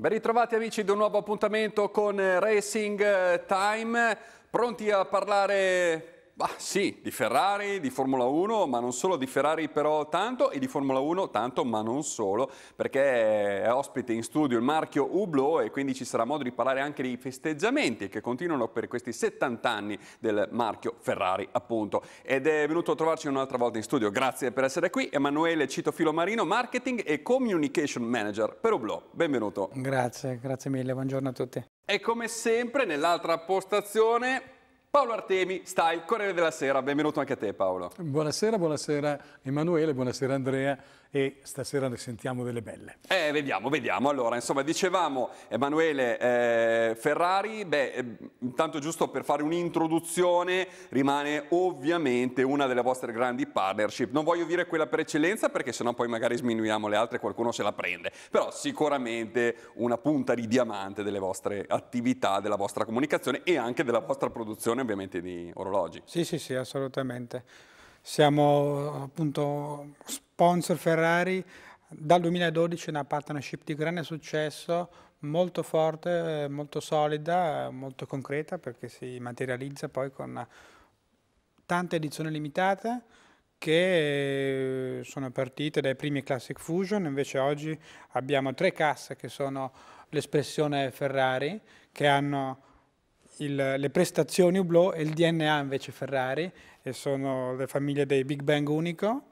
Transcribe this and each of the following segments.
Ben ritrovati amici di un nuovo appuntamento con eh, Racing eh, Time, pronti a parlare Bah, sì, di Ferrari, di Formula 1, ma non solo, di Ferrari però tanto e di Formula 1 tanto, ma non solo, perché è ospite in studio il marchio Hublot e quindi ci sarà modo di parlare anche dei festeggiamenti che continuano per questi 70 anni del marchio Ferrari, appunto. Ed è venuto a trovarci un'altra volta in studio. Grazie per essere qui, Emanuele Cito Filomarino, Marketing e Communication Manager per Hublot. Benvenuto. Grazie, grazie mille, buongiorno a tutti. E come sempre nell'altra postazione Paolo Artemi, stai, Corriere della Sera, benvenuto anche a te Paolo. Buonasera, buonasera Emanuele, buonasera Andrea e stasera ne sentiamo delle belle. Eh, vediamo, vediamo. Allora, insomma, dicevamo Emanuele eh, Ferrari, beh, eh, intanto giusto per fare un'introduzione, rimane ovviamente una delle vostre grandi partnership. Non voglio dire quella per eccellenza perché sennò poi magari sminuiamo le altre e qualcuno se la prende, però sicuramente una punta di diamante delle vostre attività, della vostra comunicazione e anche della vostra produzione ovviamente di orologi. Sì, sì, sì, assolutamente. Siamo appunto sponsor Ferrari, dal 2012 una partnership di grande successo, molto forte, molto solida, molto concreta perché si materializza poi con tante edizioni limitate che sono partite dai primi Classic Fusion, invece oggi abbiamo tre casse che sono l'espressione Ferrari, che hanno il, le prestazioni Hublot e il DNA invece Ferrari, e sono le famiglie dei Big Bang Unico,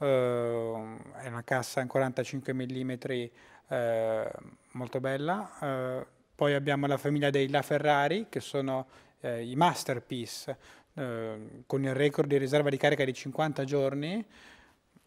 Ehm, è una cassa in 45 mm ehm, molto bella. Ehm, poi abbiamo la famiglia dei La Ferrari, che sono eh, i masterpiece, con il record di riserva di carica di 50 giorni,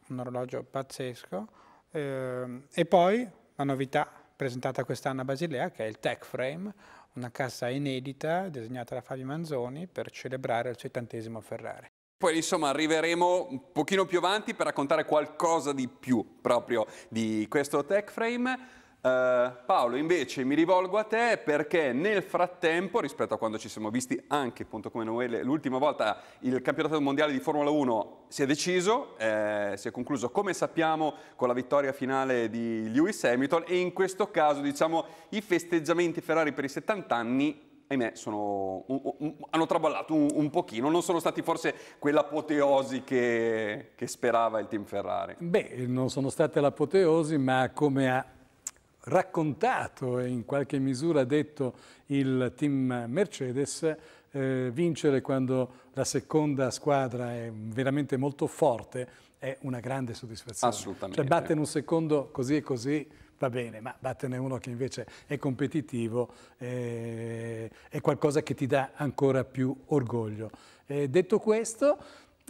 un orologio pazzesco. e poi la novità presentata quest'anno a Basilea, che è il Tech Frame, una cassa inedita disegnata da Fabio Manzoni per celebrare il settantesimo Ferrari. Poi insomma arriveremo un pochino più avanti per raccontare qualcosa di più proprio di questo TechFrame. Uh, eh, Paolo invece mi rivolgo a te perché nel frattempo rispetto a quando ci siamo visti anche appunto come Noele l'ultima volta il campionato mondiale di Formula 1 si è deciso, eh, si è concluso come sappiamo con la vittoria finale di Lewis Hamilton e in questo caso diciamo i festeggiamenti Ferrari per i 70 anni ahimè, sono, un, un, hanno traballato un, un, pochino, non sono stati forse quell'apoteosi che, che sperava il team Ferrari. Beh, non sono state l'apoteosi, ma come ha raccontato e in qualche misura detto il team Mercedes, eh, vincere quando la seconda squadra è veramente molto forte è una grande soddisfazione. Assolutamente. Cioè battere un secondo così e così va bene, ma battene uno che invece è competitivo eh, è qualcosa che ti dà ancora più orgoglio. Eh, detto questo,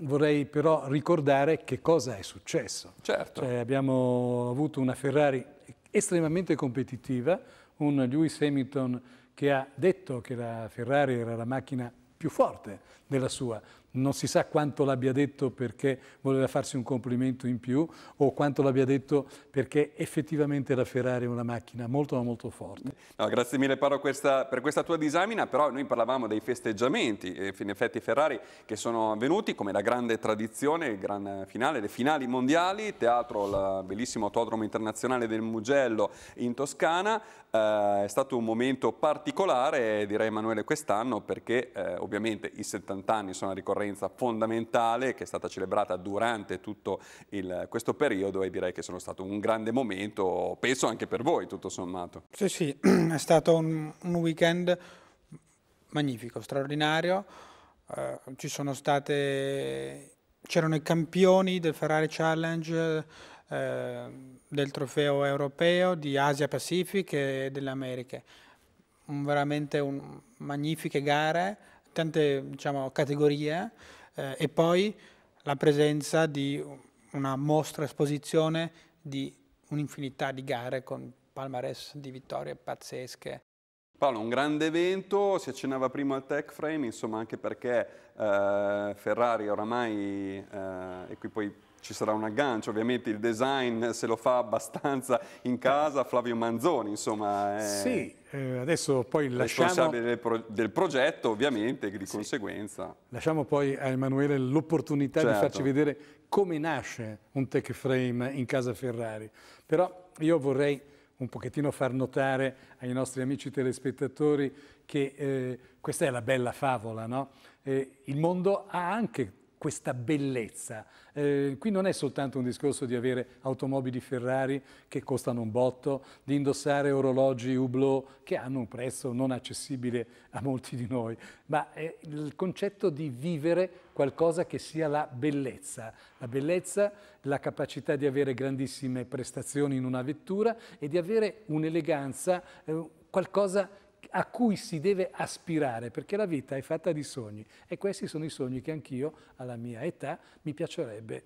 vorrei però ricordare che cosa è successo. Certo. Cioè, abbiamo avuto una Ferrari estremamente competitiva, un Lewis Hamilton che ha detto che la Ferrari era la macchina più forte della sua, non si sa quanto l'abbia detto perché voleva farsi un complimento in più o quanto l'abbia detto perché effettivamente la Ferrari è una macchina molto ma molto forte. No, grazie mille Paolo questa, per questa tua disamina, però noi parlavamo dei festeggiamenti, in effetti Ferrari che sono avvenuti come la grande tradizione, il gran finale, le finali mondiali, teatro, il bellissimo autodromo internazionale del Mugello in Toscana, eh, è stato un momento particolare direi Emanuele quest'anno perché eh, ovviamente i 70 anni sono a ricorrenti ricorrenza fondamentale che è stata celebrata durante tutto il, questo periodo e direi che sono stato un grande momento, penso anche per voi tutto sommato. Sì, sì, è stato un, un weekend magnifico, straordinario, eh, ci sono state, c'erano i campioni del Ferrari Challenge, eh, del trofeo europeo, di Asia Pacific e delle Americhe. Un, veramente un, magnifiche gare tante diciamo, categorie eh, e poi la presenza di una mostra esposizione di un'infinità di gare con palmarès di vittorie pazzesche. Paolo, un grande evento, si accennava prima al Tech Frame, insomma anche perché eh, Ferrari oramai, eh, e qui poi ci sarà un aggancio, ovviamente il design se lo fa abbastanza in casa Flavio Manzoni, insomma. È... Sì, eh, adesso poi lasciamo... Responsabile del, pro del progetto ovviamente, di sì. conseguenza. Lasciamo poi a Emanuele l'opportunità certo. di farci vedere come nasce un tech frame in casa Ferrari, però io vorrei un pochettino far notare ai nostri amici telespettatori che eh, questa è la bella favola, no? Eh, il mondo ha anche questa bellezza. Eh, qui non è soltanto un discorso di avere automobili Ferrari che costano un botto, di indossare orologi Hublot che hanno un prezzo non accessibile a molti di noi, ma è il concetto di vivere qualcosa che sia la bellezza. La bellezza, la capacità di avere grandissime prestazioni in una vettura e di avere un'eleganza, eh, qualcosa a cui si deve aspirare, perché la vita è fatta di sogni e questi sono i sogni che anch'io, alla mia età, mi piacerebbe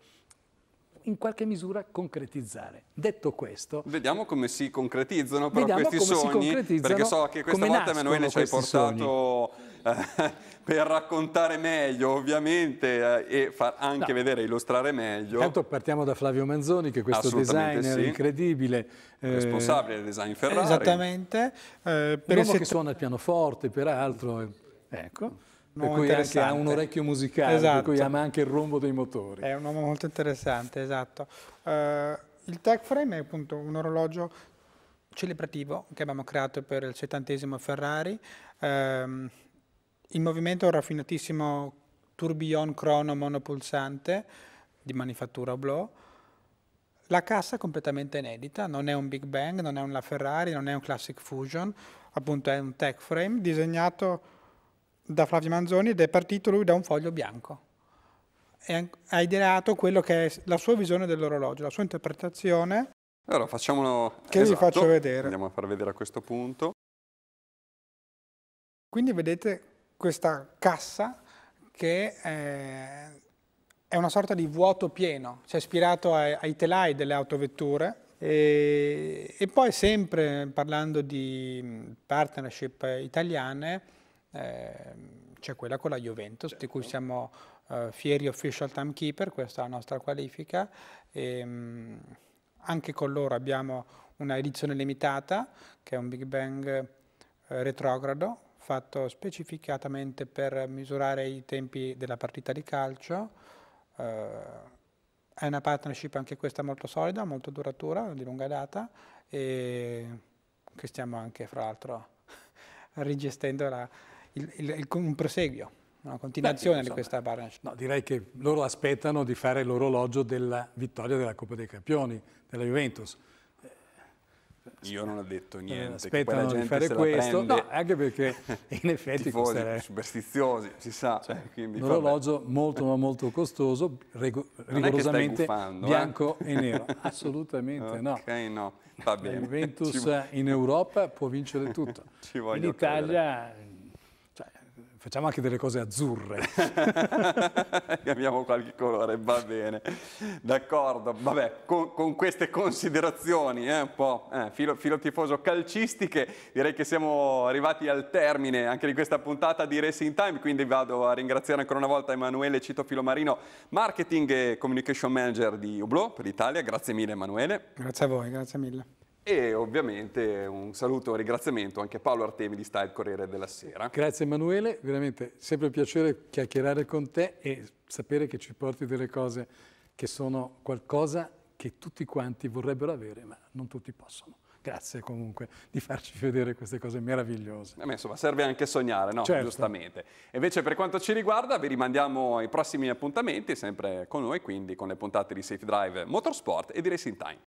in qualche misura concretizzare. Detto questo... Vediamo come si concretizzano però questi sogni, perché so che questa volta Emanuele ci hai portato... Sogni per raccontare meglio ovviamente eh, e far anche no. vedere, illustrare meglio. Intanto partiamo da Flavio Manzoni che è questo designer sì. incredibile. Eh, Responsabile del design Ferrari. Esattamente. Eh, per Un che suona il pianoforte peraltro. Eh, ecco. Per cui anche ha un orecchio musicale, esatto. per cui ama anche il rombo dei motori. È un uomo molto interessante, esatto. Uh, il Tech Frame è appunto un orologio celebrativo che abbiamo creato per il settantesimo Ferrari. Um, in movimento un raffinatissimo tourbillon crono monopulsante di manifattura Oblò, la cassa è completamente inedita, non è un Big Bang, non è una Ferrari, non è un Classic Fusion, appunto è un tech frame disegnato da Flavio Manzoni ed è partito lui da un foglio bianco. E ha ideato quello che è la sua visione dell'orologio, la sua interpretazione. Allora facciamolo... Che esatto. vi faccio esatto. vedere. Andiamo a far vedere a questo punto. Quindi vedete questa cassa che eh, è una sorta di vuoto pieno, cioè ispirato ai, ai telai delle autovetture e, e, poi sempre parlando di partnership italiane eh, c'è quella con la Juventus certo. di cui certo. siamo eh, fieri official timekeeper, questa è la nostra qualifica e, ehm, mh, anche con loro abbiamo una edizione limitata che è un Big Bang eh, retrogrado fatto specificatamente per misurare i tempi della partita di calcio. Eh, è una partnership anche questa molto solida, molto duratura, di lunga data e che stiamo anche, fra l'altro, rigestendo la, il, il, il, un proseguio, una continuazione Beh, insomma, di questa partnership. No, direi che loro aspettano di fare l'orologio della vittoria della Coppa dei Campioni, della Juventus. Io non ho detto eh, niente. Aspettano di fare questo, no, anche perché in effetti tifosi, costerebbe. superstiziosi, si sa. Cioè, eh, un orologio molto ma molto costoso, rigo rigorosamente eh. bianco eh? e nero. Assolutamente okay, no. no. Va bene. La Juventus in Europa può vincere tutto. in Italia... Credere Facciamo anche delle cose azzurre. Chiamiamo qualche colore, va bene. D'accordo, vabbè, con, con, queste considerazioni eh, un po' eh, filo, filo, tifoso calcistiche, direi che siamo arrivati al termine anche di questa puntata di Racing Time, quindi vado a ringraziare ancora una volta Emanuele Cito Filomarino, Marketing e Communication Manager di Ublo per l'Italia. Grazie mille Emanuele. Grazie a voi, grazie mille. E ovviamente un saluto e un ringraziamento anche a Paolo Artemi di Style Corriere della Sera. Grazie Emanuele, veramente sempre un piacere chiacchierare con te e sapere che ci porti delle cose che sono qualcosa che tutti quanti vorrebbero avere, ma non tutti possono. Grazie comunque di farci vedere queste cose meravigliose. A me insomma serve anche sognare, no? Certo. Giustamente. E invece per quanto ci riguarda vi rimandiamo ai prossimi appuntamenti, sempre con noi, quindi con le puntate di Safe Drive Motorsport e di Racing Time.